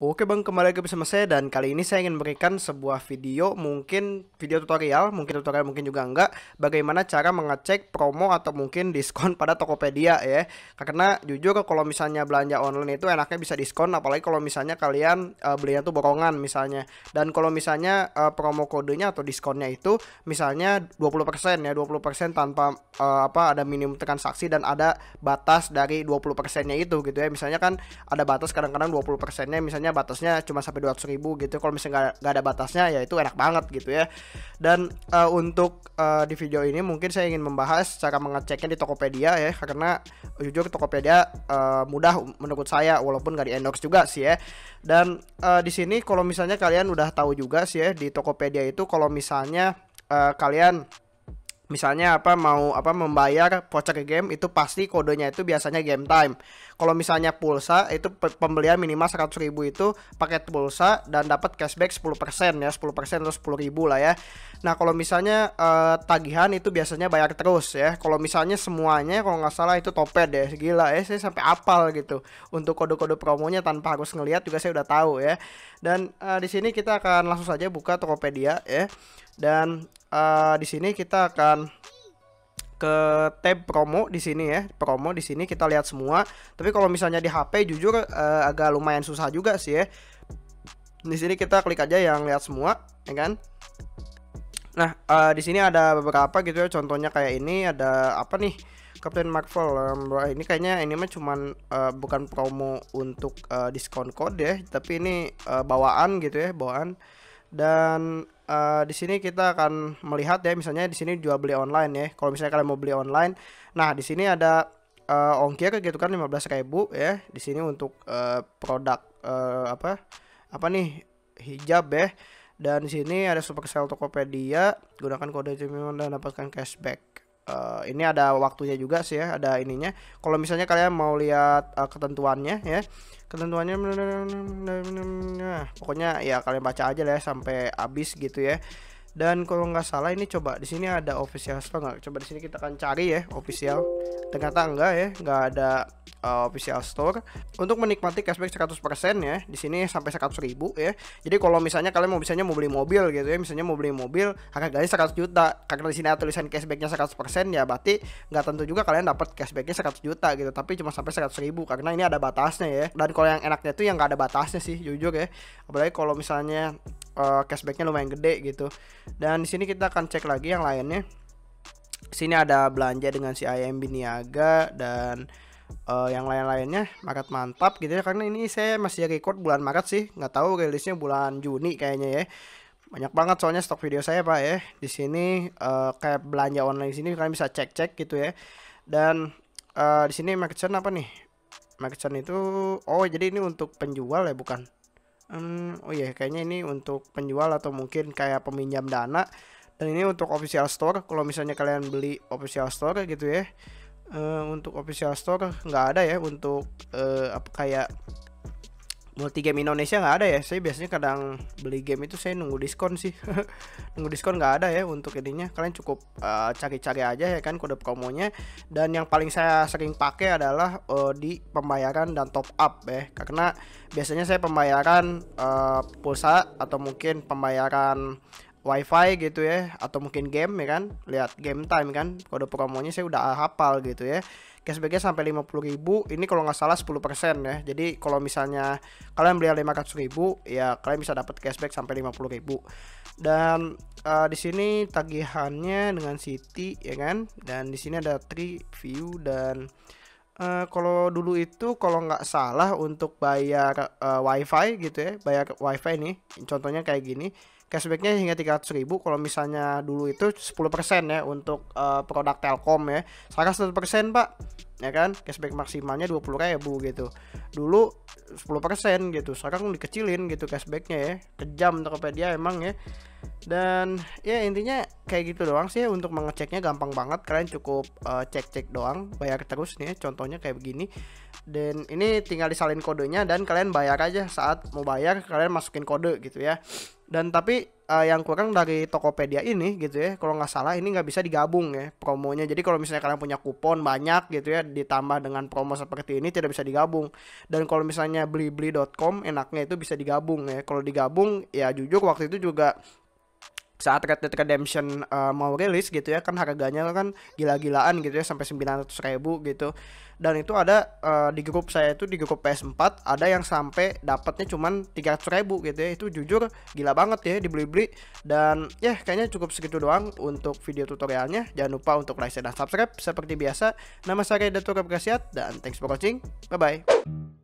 Oke bang, kembali lagi bersama saya dan kali ini saya ingin memberikan sebuah video, mungkin video tutorial, mungkin tutorial mungkin juga enggak, bagaimana cara mengecek promo atau mungkin diskon pada Tokopedia ya. Karena jujur kalau misalnya belanja online itu enaknya bisa diskon, apalagi kalau misalnya kalian uh, belinya tuh borongan misalnya. Dan kalau misalnya uh, promo kodenya atau diskonnya itu misalnya 20% ya, 20% tanpa uh, apa ada minimum transaksi dan ada batas dari 20%-nya itu gitu ya. Misalnya kan ada batas kadang-kadang 20%-nya misalnya misalnya batasnya cuma sampai 200 ribu gitu kalau misalnya gak ada batasnya ya itu enak banget gitu ya dan uh, untuk uh, di video ini mungkin saya ingin membahas cara mengeceknya di Tokopedia ya karena jujur Tokopedia uh, mudah menurut saya walaupun nggak di endorse juga sih ya dan uh, di sini kalau misalnya kalian udah tahu juga sih ya di Tokopedia itu kalau misalnya uh, kalian misalnya apa mau apa membayar voucher game itu pasti kodenya itu biasanya game time. Kalau misalnya pulsa itu pembelian minimal 100.000 itu paket pulsa dan dapat cashback 10% ya, 10% atau ribu lah ya. Nah, kalau misalnya eh, tagihan itu biasanya bayar terus ya. Kalau misalnya semuanya kalau nggak salah itu topet deh. Gila ya, saya sampai apal gitu. Untuk kode-kode promonya tanpa harus ngelihat juga saya udah tahu ya. Dan eh, di sini kita akan langsung saja buka Tokopedia ya dan uh, di sini kita akan ke tab promo di sini ya promo di sini kita lihat semua tapi kalau misalnya di HP jujur uh, agak lumayan susah juga sih ya di sini kita klik aja yang lihat semua ya kan nah uh, di sini ada beberapa gitu ya contohnya kayak ini ada apa nih Captain Marvel um, ini kayaknya ini mah cuman uh, bukan promo untuk uh, diskon code ya tapi ini uh, bawaan gitu ya bawaan dan uh, di sini kita akan melihat ya misalnya di sini jual beli online ya. Kalau misalnya kalian mau beli online, nah di sini ada uh, ongkir gitu kan 15.000 ya. Di sini untuk uh, produk uh, apa? Apa nih? hijab ya. Dan di sini ada super sale Tokopedia, gunakan kode Cimilan dan dapatkan cashback. Eh, ini ada waktunya juga sih ya ada ininya kalau misalnya kalian mau lihat uh, ketentuannya ya ketentuannya nah, pokoknya ya kalian baca aja lah ya, sampai habis gitu ya dan kalau nggak salah ini coba di sini ada official store nggak coba di sini kita akan cari ya official ternyata enggak ya nggak ada uh, official store untuk menikmati cashback 100% ya di sini sampai 100.000 ya jadi kalau misalnya kalian mau misalnya mau beli mobil gitu ya misalnya mau beli mobil harganya 100 juta karena di sini ada tulisan cashbacknya 100% ya berarti nggak tentu juga kalian dapat cashbacknya 100 juta gitu tapi cuma sampai 100.000 karena ini ada batasnya ya dan kalau yang enaknya tuh yang nggak ada batasnya sih jujur ya apalagi kalau misalnya uh, cashbacknya lumayan gede gitu dan di sini kita akan cek lagi yang lainnya sini ada belanja dengan si IMB Biniaga dan uh, yang lain-lainnya Maret mantap gitu ya karena ini saya masih record bulan Maret sih nggak tahu rilisnya bulan Juni kayaknya ya banyak banget soalnya stok video saya pak ya di sini uh, kayak belanja online di sini kalian bisa cek-cek gitu ya dan uh, di sini market apa nih market itu oh jadi ini untuk penjual ya bukan Hmm, oh iya yeah, kayaknya ini untuk penjual atau mungkin kayak peminjam dana dan ini untuk official store kalau misalnya kalian beli official store gitu ya uh, untuk official store nggak ada ya untuk uh, apa kayak multi game Indonesia nggak ada ya saya biasanya kadang beli game itu saya nunggu diskon sih nunggu diskon nggak ada ya untuk ininya kalian cukup eh, cari-cari aja ya kan kode promonya dan yang paling saya sering pakai adalah uh, di pembayaran dan top up ya karena biasanya saya pembayaran uh, pulsa atau mungkin pembayaran wifi gitu ya atau mungkin game ya kan lihat game time kan kode promonya saya udah hafal gitu ya cashbacknya sampai puluh ribu ini kalau nggak salah 10% ya jadi kalau misalnya kalian beli 500.000, ribu ya kalian bisa dapat cashback sampai puluh ribu dan uh, di sini tagihannya dengan City ya kan dan di sini ada tree view dan Uh, kalau dulu itu kalau nggak salah untuk bayar uh, wifi gitu ya bayar wifi ini contohnya kayak gini cashbacknya hingga 300 ribu kalau misalnya dulu itu 10% ya untuk uh, produk Telkom ya sekarang 100% pak ya kan cashback maksimalnya 20 ribu gitu dulu 10% gitu sekarang dikecilin gitu cashbacknya ya kejam Tokopedia emang ya dan ya intinya kayak gitu doang sih untuk mengeceknya gampang banget kalian cukup eh, cek-cek doang bayar terus nih contohnya kayak begini dan ini tinggal disalin kodenya dan kalian bayar aja saat mau bayar kalian masukin kode gitu ya dan tapi uh, yang kurang dari Tokopedia ini gitu ya kalau nggak salah ini nggak bisa digabung ya promonya jadi kalau misalnya kalian punya kupon banyak gitu ya ditambah dengan promo seperti ini tidak bisa digabung dan kalau misalnya blibli.com enaknya itu bisa digabung ya kalau digabung ya jujur waktu itu juga saat Red Dead Redemption uh, mau rilis gitu ya kan harganya kan gila-gilaan gitu ya sampai 900 ribu gitu dan itu ada uh, di grup saya itu di grup PS4 ada yang sampai dapatnya cuman 300 ribu gitu ya itu jujur gila banget ya dibeli-beli dan ya yeah, kayaknya cukup segitu doang untuk video tutorialnya jangan lupa untuk like dan subscribe seperti biasa nama saya Dato Kaprasiat dan thanks for watching bye bye